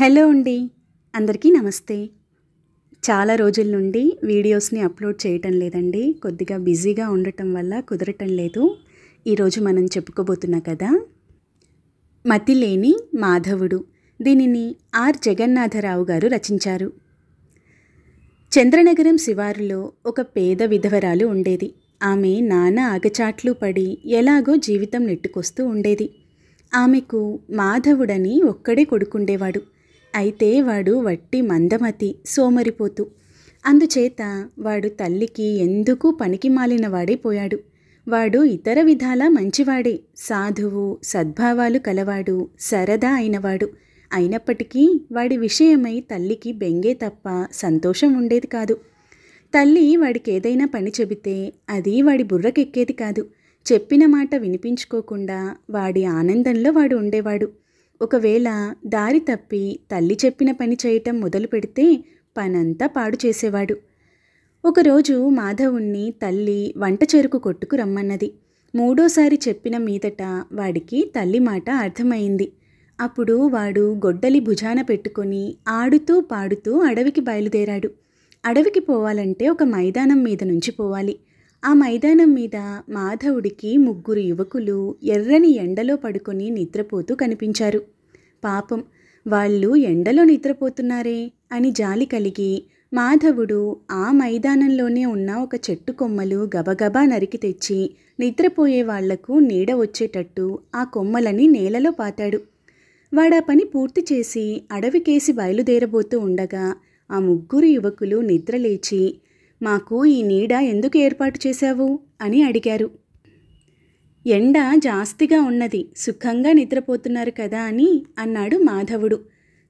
hello అండి అందరికీ నమస్తే చాలా రోజుల నుండి వీడియోస్ని అప్లోడ్ చేయటం లేదండి కొద్దిగా బిజీగా ఉండటం వల్ల కుదరటం లేదు ఈరోజు మనం చెప్పుకోబోతున్న కదా మతి లేని మాధవుడు దీనిని ఆర్ జగన్నాథరావు గారు రచించారు చంద్రనగరం శివారులో ఒక పేద విధవరాలు ఉండేది ఆమె నానా అగచాట్లు పడి ఎలాగో జీవితం నెట్టుకొస్తూ ఉండేది ఆమెకు మాధవుడని ఒక్కడే కొడుకుండేవాడు అయితే వాడు వట్టి మందమతి సోమరిపోతు అందుచేత వాడు తల్లికి ఎందుకు పనికి మాలిన వాడైపోయాడు వాడు ఇతర విధాల మంచివాడే సాధువు సద్భావాలు కలవాడు సరదా అయినవాడు అయినప్పటికీ వాడి విషయమై తల్లికి బెంగే తప్ప సంతోషం ఉండేది కాదు తల్లి వాడికి ఏదైనా పని చెబితే అది వాడి బుర్రకెక్కేది కాదు చెప్పిన మాట వినిపించుకోకుండా వాడి ఆనందంలో వాడు ఉండేవాడు ఒకవేళ దారి తప్పి తల్లి చెప్పిన పని చేయటం మొదలు పెడితే పనంతా పాడు చేసేవాడు ఒకరోజు మాధవుణ్ణి తల్లి వంట చెరుకు కొట్టుకు రమ్మన్నది మూడోసారి చెప్పిన మీదట వాడికి తల్లి మాట అర్థమైంది అప్పుడు వాడు గొడ్డలి భుజాన పెట్టుకొని ఆడుతూ పాడుతూ అడవికి బయలుదేరాడు అడవికి పోవాలంటే ఒక మైదానం మీద నుంచి పోవాలి ఆ మైదానం మీద మాధవుడికి ముగ్గురు యువకులు ఎర్రని ఎండలో పడుకొని నిద్రపోతూ కనిపించారు పాపం వాళ్ళు ఎండలో నిద్రపోతున్నారే అని జాలి కలిగి మాధవుడు ఆ మైదానంలోనే ఉన్న ఒక చెట్టు కొమ్మలు గబగబా నరికి తెచ్చి నిద్రపోయే వాళ్లకు నీడ వచ్చేటట్టు ఆ కొమ్మలని నేలలో పాతాడు వాడా పని పూర్తి చేసి అడవికేసి బయలుదేరబోతూ ఉండగా ఆ ముగ్గురు యువకులు నిద్రలేచి మాకు ఈ నీడ ఎందుకు ఏర్పాటు చేశావు అని అడిగారు ఎండ జాస్తిగా ఉన్నది సుఖంగా నిద్రపోతున్నారు కదా అని అన్నాడు మాధవుడు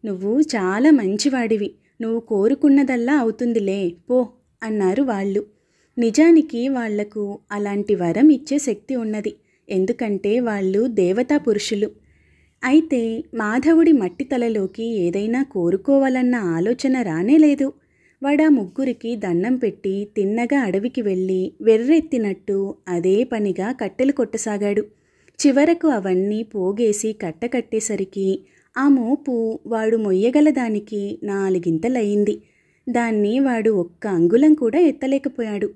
నువ్వు చాలా మంచివాడివి నువ్వు కోరుకున్నదల్లా అవుతుందిలే పో అన్నారు వాళ్ళు నిజానికి వాళ్లకు అలాంటి వరం ఇచ్చే శక్తి ఉన్నది ఎందుకంటే వాళ్ళు దేవతా పురుషులు అయితే మాధవుడి మట్టి తలలోకి ఏదైనా కోరుకోవాలన్న ఆలోచన రానేలేదు వాడా ముగ్గురికి దండం పెట్టి తిన్నగా అడవికి వెళ్ళి వెర్రెత్తినట్టు అదే పనిగా కట్టెలు కొట్టసాగాడు చివరకు అవన్నీ పోగేసి కట్ట కట్టేసరికి ఆ మోపు వాడు మొయ్యగల దానికి నాలుగింతలయింది దాన్ని వాడు ఒక్క అంగుళం కూడా ఎత్తలేకపోయాడు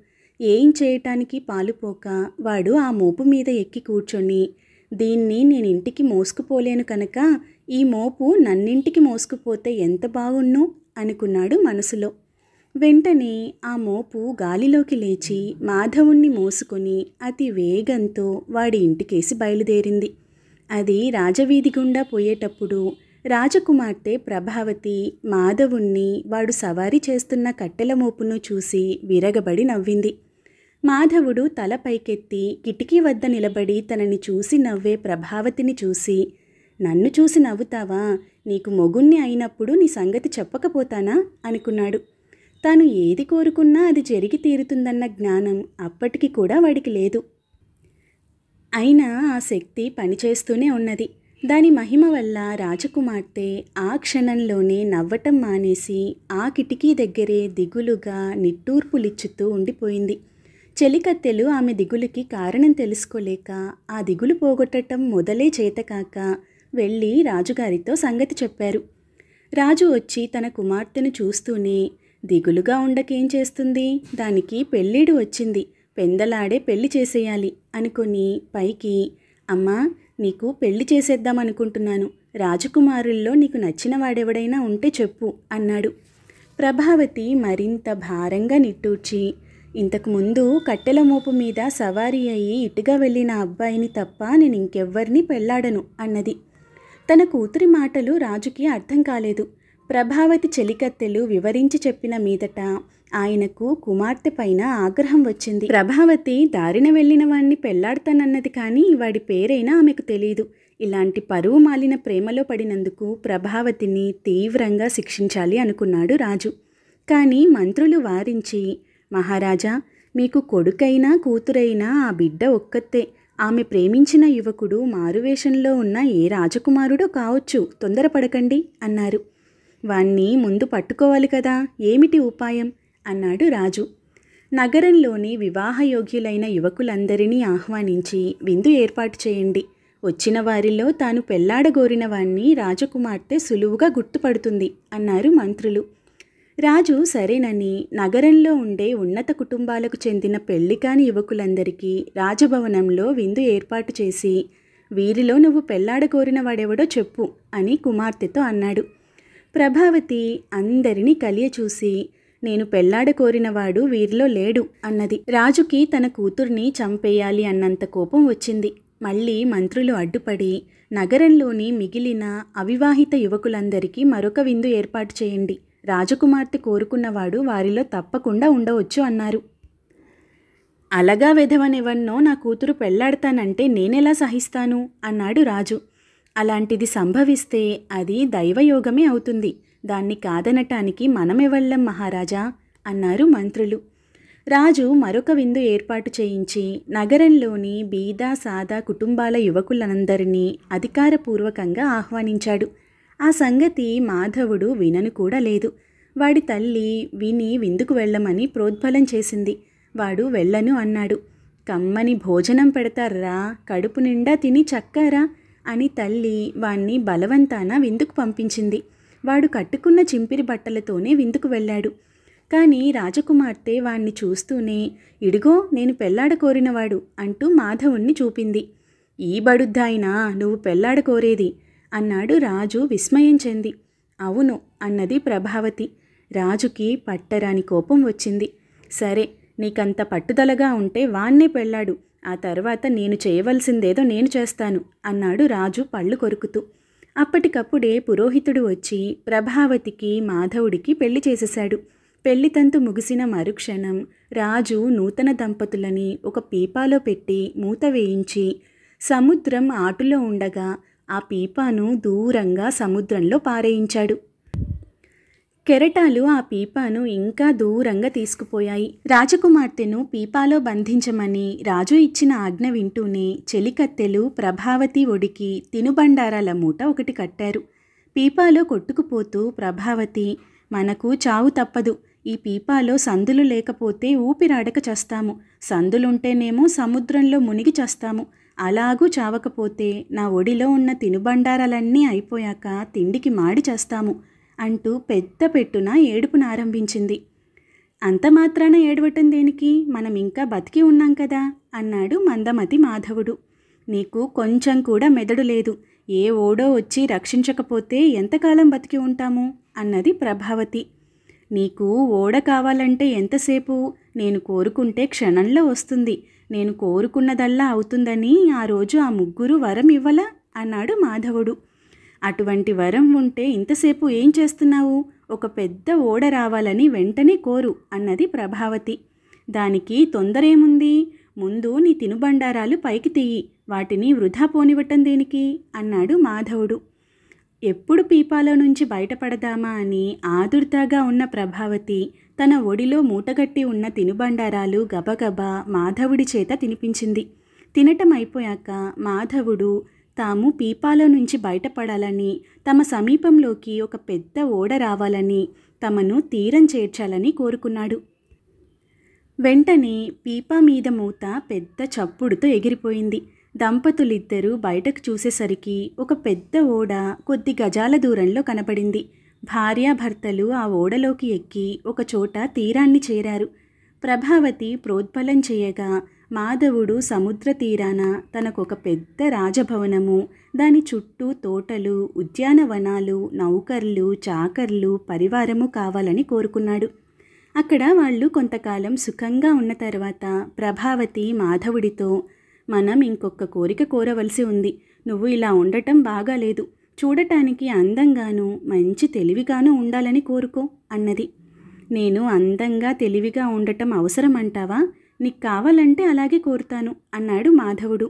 ఏం చేయటానికి పాలుపోక వాడు ఆ మోపు మీద ఎక్కి కూర్చొని దీన్ని నేను ఇంటికి మోసుకుపోలేను కనుక ఈ మోపు నన్నింటికి మోసుకుపోతే ఎంత బాగుండు అనుకున్నాడు మనసులో వెంటనే ఆ మోపు గాలిలోకి లేచి మాధవుణ్ణి మోసుకొని అతి వేగంతో వాడి ఇంటికేసి బయలుదేరింది అది రాజవీధి గుండా పోయేటప్పుడు రాజకుమార్తె ప్రభావతి మాధవుణ్ణి వాడు సవారీ చేస్తున్న కట్టెల మోపును చూసి విరగబడి నవ్వింది మాధవుడు తల పైకెత్తి కిటికీ వద్ద నిలబడి తనని చూసి నవ్వే ప్రభావతిని చూసి నన్ను చూసి నవ్వుతావా నీకు మొగుణ్ణి అయినప్పుడు నీ సంగతి చెప్పకపోతానా అనుకున్నాడు తాను ఏది కోరుకున్నా అది జరిగి తీరుతుందన్న జ్ఞానం అప్పటికి కూడా వాడికి లేదు అయినా ఆ శక్తి పనిచేస్తూనే ఉన్నది దాని మహిమ వల్ల రాజకుమార్తె ఆ క్షణంలోనే నవ్వటం మానేసి ఆ కిటికీ దగ్గరే దిగులుగా నిట్టూర్పులిచ్చుతూ ఉండిపోయింది చెలికత్తెలు ఆమె దిగులుకి కారణం తెలుసుకోలేక ఆ దిగులు పోగొట్టడం మొదలే చేతకాక వెళ్ళి రాజుగారితో సంగతి చెప్పారు రాజు వచ్చి తన కుమార్తెను చూస్తూనే దిగులుగా ఉండకేం చేస్తుంది దానికి పెళ్ళిడు వచ్చింది పెందలాడే పెళ్లి చేసేయాలి అనుకుని పైకి అమ్మా నీకు పెళ్లి చేసేద్దాం అనుకుంటున్నాను రాజకుమారుల్లో నీకు నచ్చిన వాడెవడైనా ఉంటే చెప్పు అన్నాడు ప్రభావతి మరింత భారంగా నిట్టూర్చి ఇంతకుముందు కట్టెల మోపు మీద సవారీ అయ్యి ఇటుగా వెళ్ళిన అబ్బాయిని తప్ప నేను ఇంకెవ్వరిని పెళ్ళాడను అన్నది తన కూతురి మాటలు రాజుకి అర్థం కాలేదు ప్రభావతి చెలికత్తెలు వివరించి చెప్పిన మీదట ఆయనకు కుమార్తె పైన ఆగ్రహం వచ్చింది ప్రభావతి దారిన వెళ్ళిన వాణ్ణి పెళ్లాడతానన్నది కానీ వాడి పేరైనా ఆమెకు తెలియదు ఇలాంటి పరువు మాలిన ప్రేమలో పడినందుకు ప్రభావతిని తీవ్రంగా శిక్షించాలి అనుకున్నాడు రాజు కానీ మంత్రులు వారించి మహారాజా మీకు కొడుకైనా కూతురైనా ఆ బిడ్డ ఒక్కతే ఆమె ప్రేమించిన యువకుడు మారువేషంలో ఉన్న ఏ రాజకుమారుడో కావచ్చు తొందరపడకండి అన్నారు వాణ్ణి ముందు పట్టుకోవాలి కదా ఏమిటి ఉపాయం అన్నాడు రాజు నగరంలోని వివాహయోగ్యులైన యువకులందరినీ ఆహ్వానించి విందు ఏర్పాటు చేయండి వచ్చిన వారిలో తాను పెళ్లాడగోరిన వాణ్ణి రాజకుమార్తె సులువుగా గుర్తుపడుతుంది అన్నారు మంత్రులు రాజు సరేనని నగరంలో ఉండే ఉన్నత కుటుంబాలకు చెందిన పెళ్లి కాని యువకులందరికీ రాజభవనంలో విందు ఏర్పాటు చేసి వీరిలో నువ్వు పెళ్లాడగోరిన వాడెవడో చెప్పు అని కుమార్తెతో అన్నాడు ప్రభావతి అందరినీ కలియచూసి నేను పెళ్లాడ కోరినవాడు వీరిలో లేడు అన్నది రాజుకి తన కూతుర్ని చంపేయాలి అన్నంత కోపం వచ్చింది మళ్ళీ మంత్రులు అడ్డుపడి నగరంలోని మిగిలిన అవివాహిత యువకులందరికీ మరొక విందు ఏర్పాటు చేయండి రాజకుమార్తె కోరుకున్నవాడు వారిలో తప్పకుండా ఉండవచ్చు అన్నారు అలగా వెధవనెవన్నో నా కూతురు పెళ్లాడతానంటే నేనెలా సహిస్తాను అన్నాడు రాజు అలాంటిది సంభవిస్తే అది దైవయోగమే అవుతుంది దాన్ని కాదనటానికి మనమెవళ్ళం మహారాజా అన్నారు మంత్రులు రాజు మరొక విందు ఏర్పాటు చేయించి నగరంలోని బీద సాదా కుటుంబాల యువకులందరినీ అధికారపూర్వకంగా ఆహ్వానించాడు ఆ సంగతి మాధవుడు వినను కూడా లేదు వాడి తల్లి విని విందుకు వెళ్ళమని ప్రోద్బలం చేసింది వాడు వెళ్ళను అన్నాడు కమ్మని భోజనం పెడతారా కడుపు నిండా తిని చక్కారా అని తల్లి వాణ్ణి బలవంతాన విందుకు పంపించింది వాడు కట్టుకున్న చింపిరి బట్టలతోనే విందుకు వెళ్ళాడు కానీ రాజకుమార్తె వాణ్ణి చూస్తూనే ఇడుగో నేను పెళ్లాడ కోరినవాడు అంటూ మాధవుణ్ణి చూపింది ఈ బడుద్దాయినా నువ్వు పెళ్లాడ కోరేది అన్నాడు రాజు విస్మయం చెంది అవును అన్నది ప్రభావతి రాజుకి పట్టరాని కోపం వచ్చింది సరే నీకంత పట్టుదలగా ఉంటే వాన్నే పెళ్ళాడు ఆ తర్వాత నేను చేయవలసిందేదో నేను చేస్తాను అన్నాడు రాజు పళ్ళు కొరుకుతూ అప్పటికప్పుడే పురోహితుడు వచ్చి ప్రభావతికి మాధవుడికి పెళ్లి చేసేశాడు పెళ్లితంతు ముగిసిన మరుక్షణం రాజు నూతన దంపతులని ఒక పీపాలో పెట్టి మూత వేయించి సముద్రం ఆటులో ఉండగా ఆ పీపాను దూరంగా సముద్రంలో పారేయించాడు కెరటాలు ఆ పీపాను ఇంకా దూరంగా తీసుకుపోయాయి రాజకుమార్తెను పీపాలో బంధించమని రాజు ఇచ్చిన ఆజ్ఞ వింటూనే చెలికత్తెలు ప్రభావతి ఒడికి తినుబండారాల మూట ఒకటి కట్టారు పీపాలో కొట్టుకుపోతూ ప్రభావతి మనకు చావు తప్పదు ఈ పీపాలో సందులు లేకపోతే ఊపిరాడక చస్తాము సందులుంటేనేమో సముద్రంలో మునిగి చస్తాము అలాగూ చావకపోతే నా ఒడిలో ఉన్న తినుబండారాలన్నీ అయిపోయాక తిండికి మాడి చేస్తాము అంటూ పెద్ద పెట్టున ఏడుపునారంభించింది అంత మాత్రాన ఏడవటం దేనికి మనం ఇంకా బతికి ఉన్నాం కదా అన్నాడు మందమతి మాధవుడు నీకు కొంచెం కూడా మెదడు లేదు ఏ ఓడో వచ్చి రక్షించకపోతే ఎంతకాలం బతికి ఉంటాము అన్నది ప్రభావతి నీకు ఓడ కావాలంటే ఎంతసేపు నేను కోరుకుంటే క్షణంలో వస్తుంది నేను కోరుకున్నదల్లా అవుతుందని ఆ రోజు ఆ ముగ్గురు వరం ఇవ్వలా అన్నాడు మాధవుడు అటువంటి వరం ఉంటే ఇంతసేపు ఏం చేస్తున్నావు ఒక పెద్ద ఓడ రావాలని వెంటనే కోరు అన్నది ప్రభావతి దానికి తొందరేముంది ముందు నీ తినుబండారాలు పైకి తీయి వాటిని వృధా పోనివ్వటం దేనికి అన్నాడు మాధవుడు ఎప్పుడు పీపాలో నుంచి బయటపడదామా అని ఆదుర్తగా ఉన్న ప్రభావతి తన ఒడిలో మూటగట్టి ఉన్న తినుబండారాలు గబగబా మాధవుడి చేత తినిపించింది తినటం అయిపోయాక మాధవుడు తాము పీపాల నుంచి బయటపడాలని తమ సమీపంలోకి ఒక పెద్ద ఓడ రావాలని తమను తీరం చేర్చాలని కోరుకున్నాడు వెంటనే పీపా మీద మూత పెద్ద చప్పుడుతో ఎగిరిపోయింది దంపతులిద్దరూ బయటకు చూసేసరికి ఒక పెద్ద ఓడ కొద్ది గజాల దూరంలో కనపడింది భార్యాభర్తలు ఆ ఓడలోకి ఎక్కి ఒకచోట తీరాన్ని చేరారు ప్రభావతి ప్రోద్బలం చేయగా మాధవుడు సముద్ర తీరాన తనకొక పెద్ద రాజభవనము దాని చుట్టూ తోటలు ఉద్యానవనాలు నౌకర్లు చాకర్లు పరివారము కావాలని కోరుకున్నాడు అక్కడ వాళ్ళు కొంతకాలం సుఖంగా ఉన్న తర్వాత ప్రభావతి మాధవుడితో మనం ఇంకొక కోరిక కోరవలసి ఉంది నువ్వు ఇలా ఉండటం బాగాలేదు చూడటానికి అందంగాను మంచి తెలివిగాను ఉండాలని కోరుకో అన్నది నేను అందంగా తెలివిగా ఉండటం అవసరం అంటావా నీకు కావాలంటే అలాగే కోరుతాను అన్నాడు మాధవుడు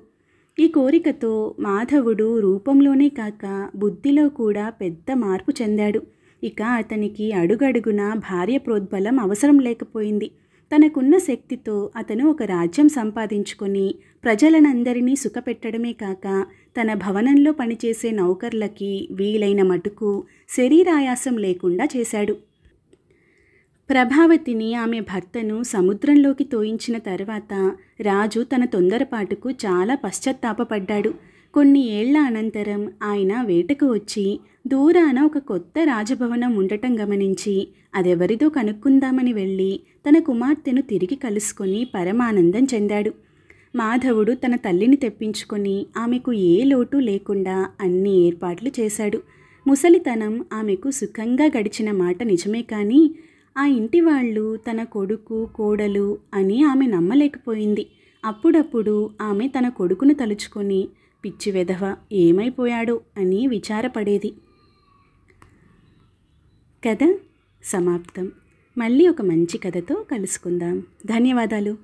ఈ కోరికతో మాధవుడు రూపంలోనే కాక బుద్ధిలో కూడా పెద్ద మార్పు చెందాడు ఇక అతనికి అడుగడుగున భార్య ప్రోద్బలం అవసరం లేకపోయింది తనకున్న శక్తితో అతను ఒక రాజ్యం సంపాదించుకొని ప్రజలనందరినీ సుఖపెట్టడమే కాక తన భవనంలో పనిచేసే నౌకర్లకి వీలైన మటుకు శరీరాయాసం లేకుండా చేశాడు ప్రభావతిని ఆమె భర్తను సముద్రంలోకి తోయించిన తర్వాత రాజు తన తొందరపాటుకు చాలా పశ్చాత్తాపడ్డాడు కొన్ని ఏళ్ల అనంతరం ఆయన వేటకు వచ్చి దూరాన ఒక కొత్త రాజభవనం ఉండటం గమనించి అదెవరిదో కనుక్కుందామని వెళ్ళి తన కుమార్తెను తిరిగి కలుసుకొని పరమానందం చెందాడు మాధవుడు తన తల్లిని తెప్పించుకొని ఆమెకు ఏ లోటు లేకుండా అన్ని ఏర్పాట్లు చేశాడు ముసలితనం ఆమెకు సుఖంగా గడిచిన మాట నిజమే కానీ ఆ ఇంటి వాళ్ళు తన కొడుకు కోడలు అని ఆమె నమ్మలేకపోయింది అప్పుడప్పుడు ఆమె తన కొడుకును తలుచుకొని పిచ్చి వెధవ ఏమైపోయాడో అని విచారపడేది కథ సమాప్తం మళ్ళీ ఒక మంచి కథతో కలుసుకుందాం ధన్యవాదాలు